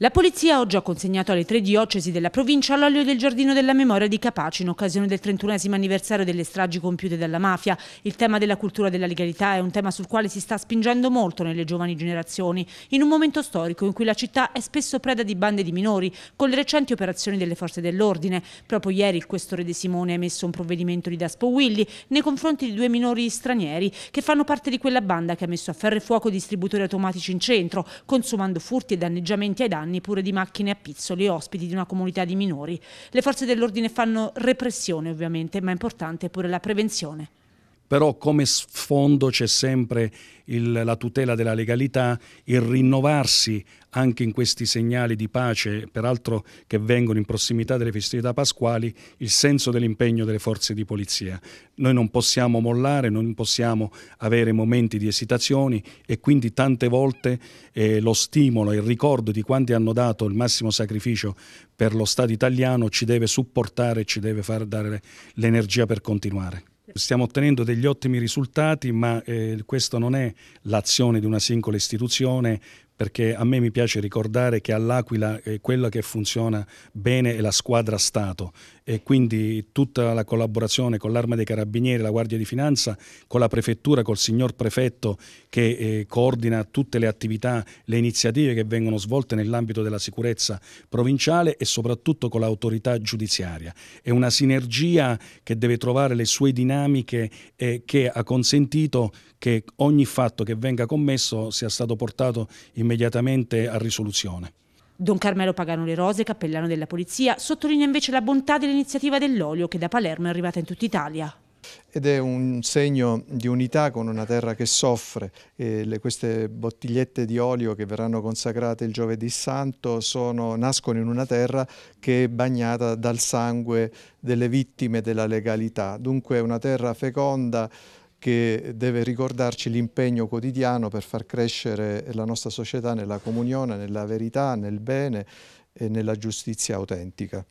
La polizia oggi ha consegnato alle tre diocesi della provincia l'olio del giardino della memoria di Capaci in occasione del 31 anniversario delle stragi compiute dalla mafia. Il tema della cultura della legalità è un tema sul quale si sta spingendo molto nelle giovani generazioni, in un momento storico in cui la città è spesso preda di bande di minori, con le recenti operazioni delle forze dell'ordine. Proprio ieri il questore De Simone ha emesso un provvedimento di Daspo Willy nei confronti di due minori stranieri che fanno parte di quella banda che ha messo a ferro e fuoco distributori automatici in centro, consumando furti e danneggiamenti ai danni anni, pure di macchine a pizzoli, ospiti di una comunità di minori. Le forze dell'ordine fanno repressione ovviamente, ma è importante pure la prevenzione però come sfondo c'è sempre il, la tutela della legalità, il rinnovarsi anche in questi segnali di pace, peraltro che vengono in prossimità delle festività pasquali, il senso dell'impegno delle forze di polizia. Noi non possiamo mollare, non possiamo avere momenti di esitazioni e quindi tante volte eh, lo stimolo e il ricordo di quanti hanno dato il massimo sacrificio per lo Stato italiano ci deve supportare, ci deve far dare l'energia per continuare stiamo ottenendo degli ottimi risultati, ma eh, questo non è l'azione di una singola istituzione, perché a me mi piace ricordare che all'Aquila eh, quella che funziona bene è la squadra Stato e quindi tutta la collaborazione con l'Arma dei Carabinieri, la Guardia di Finanza, con la Prefettura, col signor Prefetto che eh, coordina tutte le attività, le iniziative che vengono svolte nell'ambito della sicurezza provinciale e soprattutto con l'autorità giudiziaria. È una sinergia che deve trovare le sue dinamiche e che ha consentito che ogni fatto che venga commesso sia stato portato in immediatamente a risoluzione. Don Carmelo Pagano Le Rose, cappellano della polizia, sottolinea invece la bontà dell'iniziativa dell'olio che da Palermo è arrivata in tutta Italia. Ed è un segno di unità con una terra che soffre. Le, queste bottigliette di olio che verranno consacrate il giovedì santo sono, nascono in una terra che è bagnata dal sangue delle vittime della legalità. Dunque una terra feconda che deve ricordarci l'impegno quotidiano per far crescere la nostra società nella comunione, nella verità, nel bene e nella giustizia autentica.